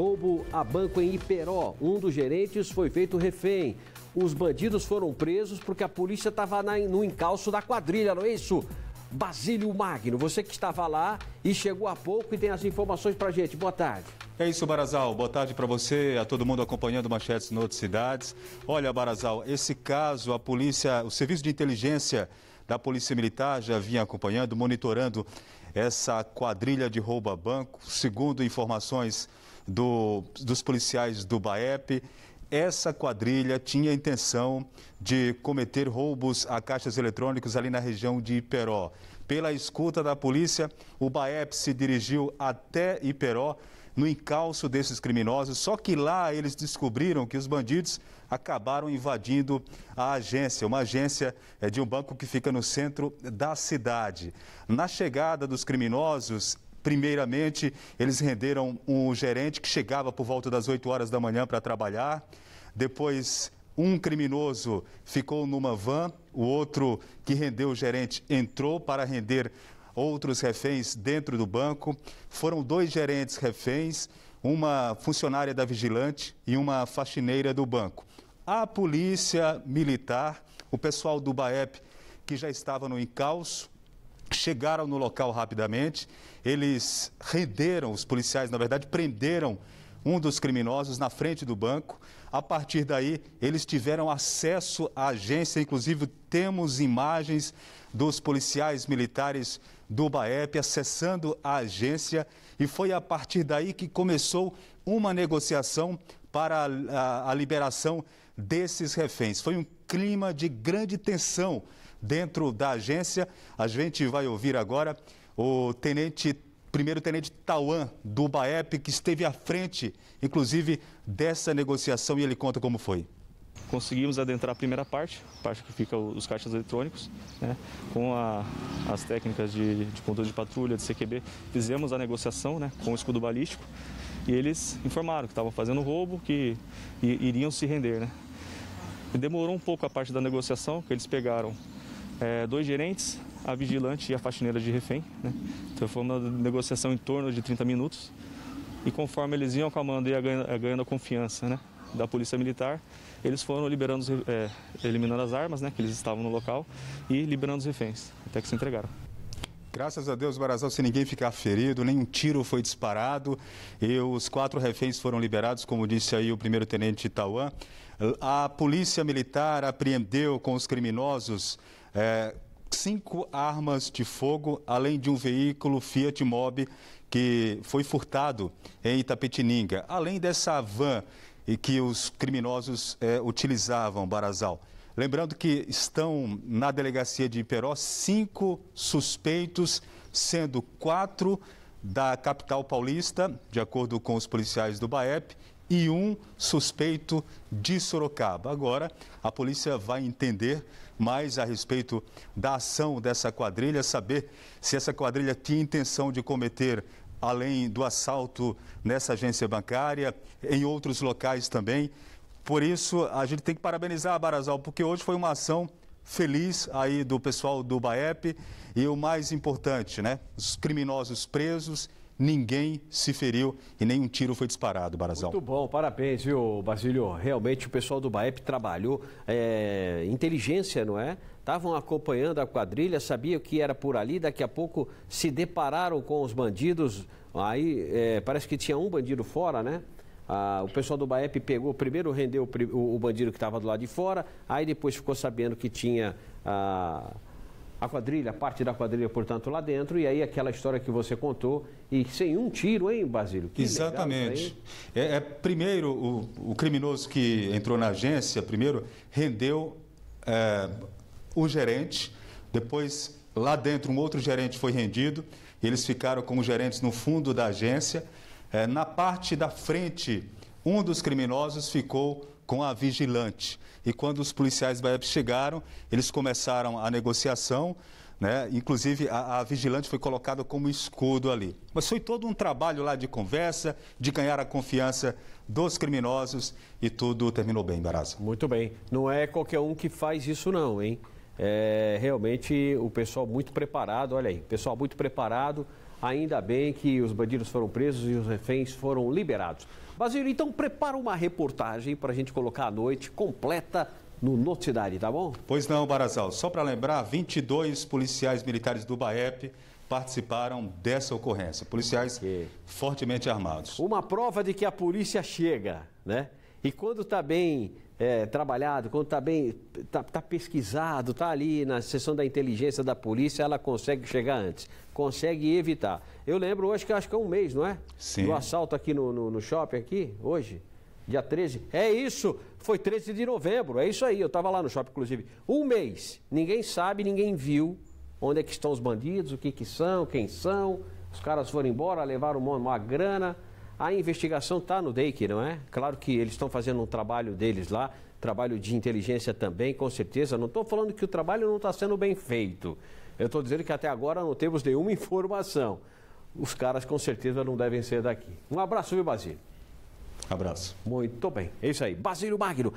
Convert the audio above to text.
roubo a banco em Iperó. Um dos gerentes foi feito refém. Os bandidos foram presos porque a polícia estava no encalço da quadrilha, não é isso? Basílio Magno, você que estava lá e chegou há pouco e tem as informações para a gente. Boa tarde. É isso, Barazal. Boa tarde para você, a todo mundo acompanhando Manchetes Noticidades. Olha, Barazal, esse caso, a polícia, o serviço de inteligência da Polícia Militar já vinha acompanhando, monitorando essa quadrilha de rouba banco. Segundo informações do, dos policiais do BAEP. Essa quadrilha tinha a intenção de cometer roubos a caixas eletrônicos ali na região de Iperó. Pela escuta da polícia, o BAEP se dirigiu até Iperó no encalço desses criminosos, só que lá eles descobriram que os bandidos acabaram invadindo a agência, uma agência é, de um banco que fica no centro da cidade. Na chegada dos criminosos, Primeiramente, eles renderam um gerente que chegava por volta das 8 horas da manhã para trabalhar. Depois, um criminoso ficou numa van, o outro que rendeu o gerente entrou para render outros reféns dentro do banco. Foram dois gerentes reféns, uma funcionária da vigilante e uma faxineira do banco. A polícia militar, o pessoal do BAEP que já estava no encalço, chegaram no local rapidamente, eles renderam, os policiais, na verdade, prenderam um dos criminosos na frente do banco. A partir daí, eles tiveram acesso à agência, inclusive temos imagens dos policiais militares do BAEP acessando a agência e foi a partir daí que começou uma negociação para a, a, a liberação desses reféns. Foi um clima de grande tensão dentro da agência. A gente vai ouvir agora o tenente primeiro tenente Tauan do BAEP, que esteve à frente, inclusive, dessa negociação e ele conta como foi. Conseguimos adentrar a primeira parte, parte que fica os caixas eletrônicos, né? com a, as técnicas de, de controle de patrulha, de CQB, fizemos a negociação né? com o escudo balístico e eles informaram que estavam fazendo roubo, que iriam se render. Né? Demorou um pouco a parte da negociação, que eles pegaram é, dois gerentes, a vigilante e a faxineira de refém. Né? Então foi uma negociação em torno de 30 minutos. E conforme eles iam acalmando e ganhando, ganhando a confiança né, da polícia militar, eles foram liberando, é, eliminando as armas né, que eles estavam no local e liberando os reféns, até que se entregaram. Graças a Deus, Barazal, se ninguém ficar ferido, nenhum tiro foi disparado e os quatro reféns foram liberados, como disse aí o primeiro-tenente Tauan. A polícia militar apreendeu com os criminosos é, cinco armas de fogo, além de um veículo Fiat Mobi que foi furtado em Itapetininga. Além dessa van que os criminosos é, utilizavam, Barazal. Lembrando que estão na delegacia de Iperó cinco suspeitos, sendo quatro da capital paulista, de acordo com os policiais do BAEP, e um suspeito de Sorocaba. Agora, a polícia vai entender mais a respeito da ação dessa quadrilha, saber se essa quadrilha tinha intenção de cometer, além do assalto nessa agência bancária, em outros locais também. Por isso, a gente tem que parabenizar a Barazal, porque hoje foi uma ação feliz aí do pessoal do BAEP e o mais importante, né? Os criminosos presos ninguém se feriu e nenhum tiro foi disparado, Barazão. Muito bom, parabéns, viu, Basílio? Realmente o pessoal do BAEP trabalhou é, inteligência, não é? Estavam acompanhando a quadrilha, sabiam que era por ali, daqui a pouco se depararam com os bandidos. Aí é, parece que tinha um bandido fora, né? Ah, o pessoal do BAEP pegou, primeiro rendeu o, o bandido que estava do lado de fora, aí depois ficou sabendo que tinha. Ah, a quadrilha, parte da quadrilha, portanto, lá dentro, e aí aquela história que você contou, e sem um tiro, hein, Basílio? Que Exatamente. É, é, primeiro, o, o, criminoso que entrou na agência, primeiro, rendeu é, o gerente, depois, lá dentro, um outro gerente foi rendido, eles ficaram como gerentes no fundo da agência. É, na parte da frente um dos criminosos ficou com a vigilante. E quando os policiais baianos chegaram, eles começaram a negociação. Né? Inclusive, a, a, vigilante foi colocada como escudo ali. Mas foi todo um trabalho lá de conversa, de ganhar a confiança dos criminosos e tudo terminou bem, Barazza. Muito bem. Não é qualquer um que faz isso, não, hein? É, realmente o pessoal muito preparado, olha aí, pessoal muito preparado. Ainda bem que os bandidos foram presos e os reféns foram liberados. Basílio, então prepara uma reportagem para a gente colocar à noite, completa, no Noticidade, tá bom? Pois não, Barazal. Só para lembrar, 22 policiais militares do BAEP participaram dessa ocorrência. Policiais okay. fortemente armados. Uma prova de que a polícia chega, né? E quando está bem é, trabalhado, quando está bem, está tá pesquisado, está ali na sessão da inteligência da polícia, ela consegue chegar antes, consegue evitar. Eu lembro hoje que acho que é um mês, não é? Sim. Do assalto aqui no, no, no shopping, aqui, hoje, dia 13. É isso, foi 13 de novembro, é isso aí, eu estava lá no shopping, inclusive. Um mês, ninguém sabe, ninguém viu onde é que estão os bandidos, o que que são, quem são. Os caras foram embora, levaram uma, uma grana a investigação está no DEIC, não é? Claro que eles estão fazendo um trabalho deles lá, trabalho de inteligência também, com certeza. Não estou falando que o trabalho não está sendo bem feito. Eu estou dizendo que até agora não temos nenhuma informação. Os caras com certeza não devem ser daqui. Um abraço, viu, Basílio? Abraço. Muito bem. É isso aí. Basílio Magno.